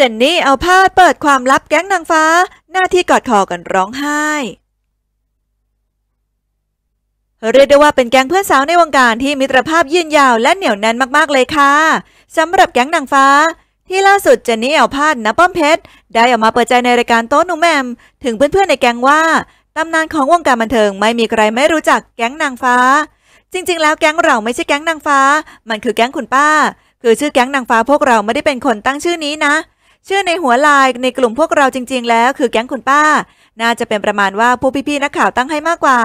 จนนี่ เอาผ้าเปิดความลับแก๊งนางฟ้า หน้าที่กอดคอกันร้องไห้ เรียกได้ว่าเป็นแก๊งเพื่อนสาวในวงการที่มิตรภาพยืนยาวและเหนียวแน่นมากๆเลยค่ะสำหรับแก๊งนางฟ้า ที่ล่าสุดเจนนี่เอาพาดนะป้อมเพชรได้ออกมาเปิดใจในรายการโต๊ะหนุ่มแมม ถึงเพื่อน ๆ ในแก๊งว่าตำนานของวงการบันเทิงไม่มีใครไม่รู้จักแก๊งนางฟ้า จริงๆ แล้วแก๊งเราไม่ใช่แก๊งนางฟ้า มันคือแก๊งคุณป้า คือชื่อแก๊งนางฟ้าพวกเราไม่ได้เป็นคนตั้งชื่อนี้นะชื่อในหัวลายในกลุ่มพวกเราจริง ๆ แล้วคือแก๊งคุณป้า น่าจะเป็นประมาณว่าผู้พี่ ๆ นักข่าวตั้งให้มากกว่า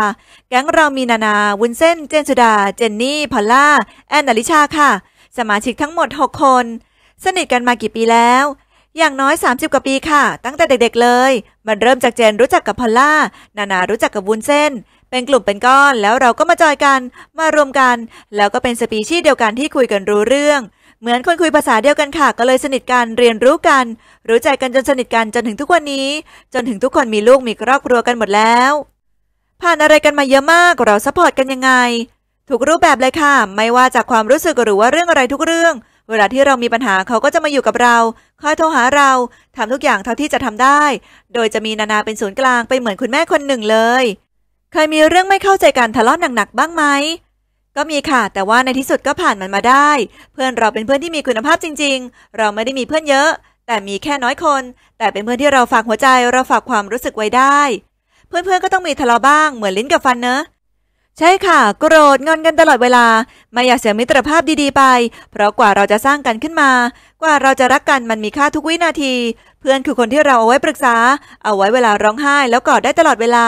แก๊งเรามีนานา วุ้นเส้น เจนสุดา เจนนี่ พอลล่า แอนนาลิชาค่ะ สมาชิกทั้งหมด 6 คน สนิทกันมากี่ปีแล้ว อย่างน้อย 30กว่าปีค่ะ ตั้งแต่เด็ก ๆ เลย มันเริ่มจากเจนรู้จักกับพอลล่า นานารู้จักกับวุ้นเส้น เป็นกลุ่มเป็นก้อนแล้วเราก็มาจอยกัน มารวมกัน แล้วก็เป็นสปีชีส์เดียวกันที่คุยกันรู้เรื่องเหมือนคนคุยภาษาเดียวกันค่ะก็เลยสนิทกัน เรียนรู้กัน รู้ใจกันจนสนิทกัน จนถึงทุกวันนี้ จนถึงทุกคนมีลูกมีครอบครัวกันหมดแล้วผ่านอะไรกันมาเยอะมากเราซัพพอร์ตกันยังไงถูกรูปแบบเลยค่ะ ไม่ว่าจากความรู้สึกหรือว่าเรื่องอะไรทุกเรื่อง เวลาที่เรามีปัญหาเขาก็จะมาอยู่กับเราคอยโทรหาเราทำทุกอย่างเท่าที่จะทำได้ โดยจะมีนานาเป็นศูนย์กลางไปเหมือนคุณแม่คนหนึ่งเลยเคยมีเรื่องไม่เข้าใจกันทะเลาะหนักๆบ้างไหมก็มีค่ะ แต่ว่าในที่สุดก็ผ่านมันมาได้ เพื่อนเราเป็นเพื่อนที่มีคุณภาพจริง ๆ เราไม่ได้มีเพื่อนเยอะ แต่มีแค่น้อยคน แต่เป็นเพื่อนที่เราฝากหัวใจเราฝากความรู้สึกไว้ได้ เพื่อนๆก็ต้องมีทะเลาะบ้างเหมือนลิ้นกับฟันเนอะใช่ค่ะ โกรธงอนกันตลอดเวลา ไม่อยากเสียมิตรภาพดีๆ ไป เพราะกว่าเราจะสร้างกันขึ้นมา กว่าเราจะรักกันมันมีค่าทุกวินาที เพื่อนคือคนที่เราเอาไว้ปรึกษาเอาไว้เวลาร้องไห้ แล้วกอดได้ตลอดเวลา